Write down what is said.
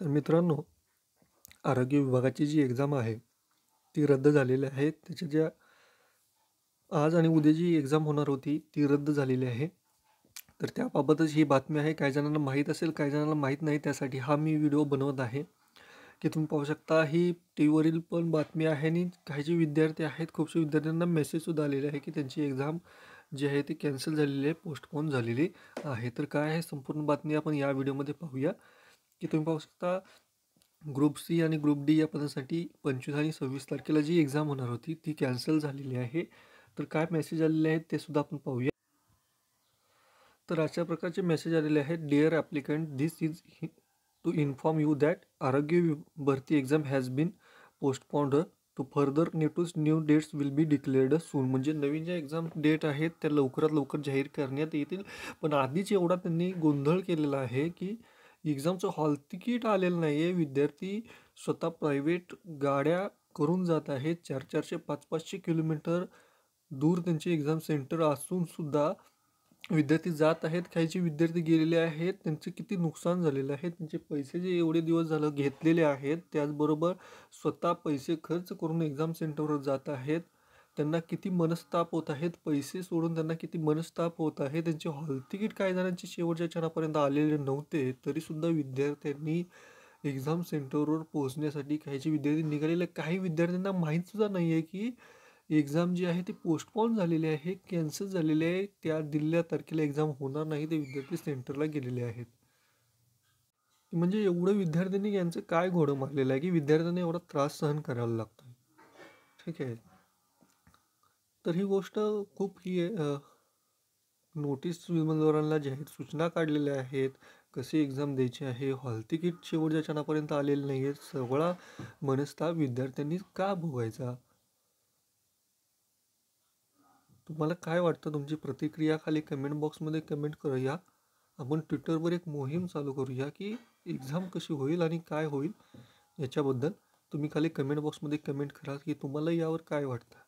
तर मित्रांनो आरोग्य विभागाची जी एक्झाम आहे ती रद्द झालेली आहे त्याच्या ज्या आज आणि उद्या जी एक्झाम होणार होती ती रद्द झालेली आहे तर त्याबाबतच ही बातमी आहे काही जणांना माहीत असेल काही जणांना माहीत नाही त्यासाठी हा मी व्हिडिओ बनवत आहे की तुम्ही पाहू शकता ही टी व्हीवरील पण बातमी आहे आणि काही जे विद्यार्थी आहेत खूपशे विद्यार्थ्यांना मेसेजसुद्धा आलेले आहे की त्यांची एक्झाम जी आहे ती कॅन्सल झालेली आहे पोस्टपोन झालेली आहे तर काय आहे संपूर्ण बातमी आपण या व्हिडिओमध्ये पाहूया की तुम्ही पाहू शकता ग्रुप सी आणि ग्रुप डी या पदासाठी पंचवीस आणि सव्वीस तारखेला जी एक्झाम होणार होती ती कॅन्सल झालेली आहे तर काय मेसेज आलेले आहेत ते सुद्धा आपण पाहूया तर अशा प्रकारचे मेसेज आलेले आहेत dear applicant this is to inform you that Arogya Bharti exam has been postponed to further notice new dates will be declared soon म्हणजे नवीन ज्या एक्झाम डेट आहेत त्या लवकरात लवकर जाहीर करण्यात येतील पण आधीच एवढा त्यांनी गोंधळ केलेला आहे की एक्झामचं हॉल तिकीट आलेलं नाही आहे विद्यार्थी स्वतः प्रायव्हेट गाड्या करून जात आहेत चार चारशे पाच पाचशे किलोमीटर दूर त्यांचे एक्झाम सेंटर असूनसुद्धा विद्यार्थी जात आहेत जे विद्यार्थी गेलेले आहेत त्यांचे किती नुकसान झालेलं आहे त्यांचे पैसे जे एवढे दिवस झालं घेतलेले आहेत त्याचबरोबर स्वतः पैसे खर्च करून एक्झाम सेंटरवर जात आहेत त्यांना किती मनस्ताप होत आहेत पैसे सोडून त्यांना किती मनस्ताप होत आहे त्यांचे हॉल तिकीट काही शेवटच्या क्षणापर्यंत आलेले नव्हते तरीसुद्धा विद्यार्थ्यांनी एक्झाम सेंटरवर पोहोचण्यासाठी काहीचे विद्यार्थी निघालेले काही विद्यार्थ्यांना माहीतसुद्धा नाही आहे की एक्झाम जी आहे ती पोस्टपोन झालेली आहे कॅन्सल झालेली आहे त्या दिलेल्या तारखेला एक्झाम होणार नाही ते विद्यार्थी सेंटरला गेलेले आहेत म्हणजे एवढं विद्यार्थ्यांनी यांचं काय घोडं मारलेलं आहे की विद्यार्थ्यांना एवढा त्रास सहन करायला लागतो ठीक आहे तर ही गोष्ट खूप ही नोटीस उमेदवारांना जाहीर सूचना काढलेल्या आहेत कसे एक्झाम द्यायची आहे हॉल तिकीट शेवटच्या क्षणापर्यंत आलेलं नाही आहेत सगळा मनस्ताप विद्यार्थ्यांनी का भोगायचा तुम्हाला काय वाटतं तुमची प्रतिक्रिया खाली कमेंट बॉक्समध्ये कमेंट करूया आपण ट्विटरवर एक मोहीम चालू करूया की एक्झाम कशी होईल आणि काय होईल याच्याबद्दल तुम्ही खाली कमेंट बॉक्समध्ये कमेंट करा की तुम्हाला यावर काय वाटतं